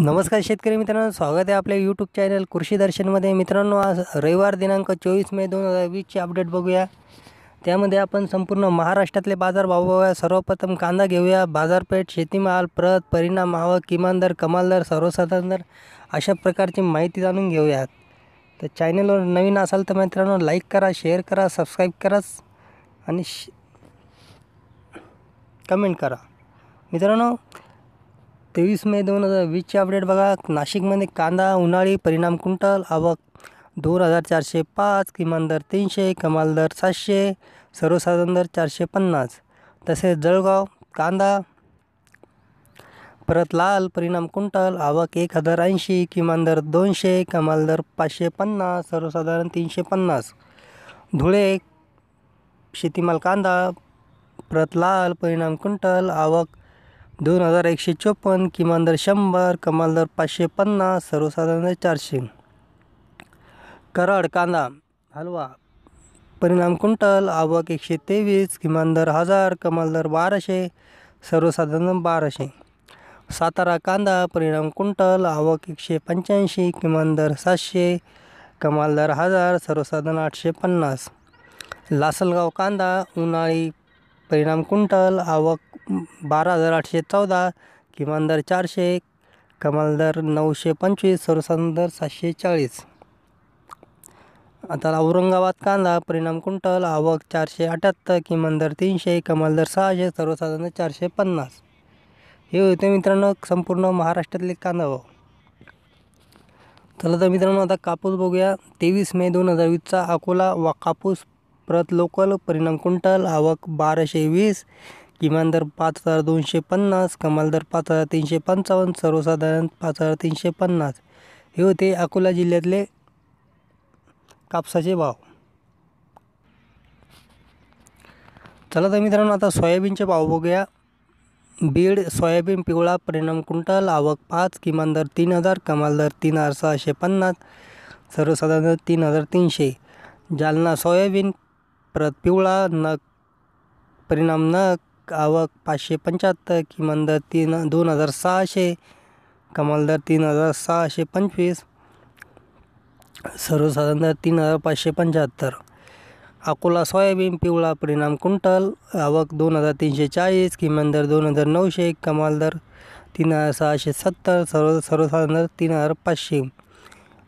नमस्कार शेतकरी मित्रांनो स्वागत आहे आपल्या यूट्यूब चॅनल कृषी दर्शनमध्ये मित्रांनो आज रविवार दिनांक चोवीस मे दोन हजार वीसची अपडेट बघूया त्यामध्ये आपण संपूर्ण महाराष्ट्रातले बाजार भाव बघूया सर्वप्रथम कांदा घेऊया बाजारपेठ शेतीमाल प्रत परिणाम आवक किमान दर कमाल दर सर्वसाधारण दर अशा प्रकारची माहिती जाणून घेऊया तर चॅनलवर नवीन असाल तर मित्रांनो लाईक करा शेअर करा सबस्क्राईब करा आणि कमेंट करा मित्रांनो तेवीस मे दोन हजार वीसची अपडेट बघा नाशिकमध्ये कांदा उन्हाळी परिणाम कुंटल आवक दोन हजार चारशे पाच किमान दर तीनशे कमाल दर सातशे सर्वसाधारण दर चारशे पन्नास तसेच जळगाव कांदा परत लाल परिणाम कुंटल आवक एक हजार ऐंशी किमान दर दोनशे कमाल दर पाचशे पन्नास सर्वसाधारण तीनशे पन्नास धुळे शेतीमाल कांदा परत लाल परिणाम कुंटल आवक दोन हजार एकशे चोपन्न किमान दर शंभर कमाल दर पाचशे पन्नास सर्वसाधारण चारशे कराड कांदा हलवा परिणाम कुंटल आवक एकशे तेवीस किमान दर हजार कमाल दर बाराशे सर्वसाधारण बाराशे सातारा कांदा परिणाम कुंटल आवक एकशे पंच्याऐंशी किमान दर सातशे कमाल दर हजार सर्वसाधारण आठशे पन्नास लासलगाव कांदा उन्हाळी परिणाम कुंटल आवक बारा हजार आठशे चौदा किमान दर चारशे कमाल दर नऊशे पंचवीस सर्वसाधारण दर सातशे चाळीस आता औरंगाबाद कांदा परिणाम कुंटल आवक चारशे अठ्याहत्तर किमान दर तीनशे कमाल दर सहाशे सर्वसाधारण चारशे पन्नास हे होते मित्रांनो संपूर्ण महाराष्ट्रातले कांदा भाव चला तर मित्रांनो आता कापूस बघूया तेवीस मे दोन हजार वीसचा अकोला वा कापूस प्रत लोकल परिणाम कुंटल आवक बाराशे वीस किमान दर पाच हजार दोनशे पन्नास कमाल दर पाच हजार तीनशे पंचावन्न सर्वसाधारण पाच हजार तीनशे पन्नास हे होते अकोला जिल्ह्यातले कापसाचे भाव चला तर मित्रांनो आता सोयाबीनचे भाव बघूया बीड सोयाबीन पिवळा परिणाम कुंटल आवक पाच किमान दर तीन हजार कमाल दर तीन हजार सहाशे पन्नास सर्वसाधारण तीन हजार तीनशे जालना सोयाबीन प्रत पिवळा नग परिणाम नग आवक पाचशे पंच्याहत्तर किमान दर तीन दोन हजार सहाशे कमाल दर तीन हजार सहाशे पंचवीस सर्वसाधारण दर तीन हजार पाचशे पंच्याहत्तर अकोला सोयाबीन पिवळा परिणाम कुंटल आवक दोन हजार तीनशे चाळीस किमान दर दोन हजार नऊशे कमाल दर तीन हजार सहाशे सत्तर सर्व सर्वसाधारण दर तीन हजार पाचशे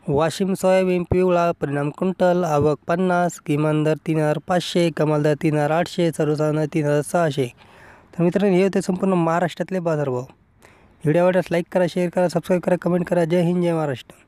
वाशिम सोयाबीन पिवळा परिणाम कुंटल आवक पन्नास किमान दर तीन हजार पाचशे कमाल दर तीन हजार आठशे सर्वसाधारण तीन हजार सहाशे तर मित्रांनो हे होते संपूर्ण महाराष्ट्रातले बाजारभाव व्हिडिओ आवडल्यास लाईक करा शेअर करा सबस्क्राईब करा कमेंट करा जय हिंद जय महाराष्ट्र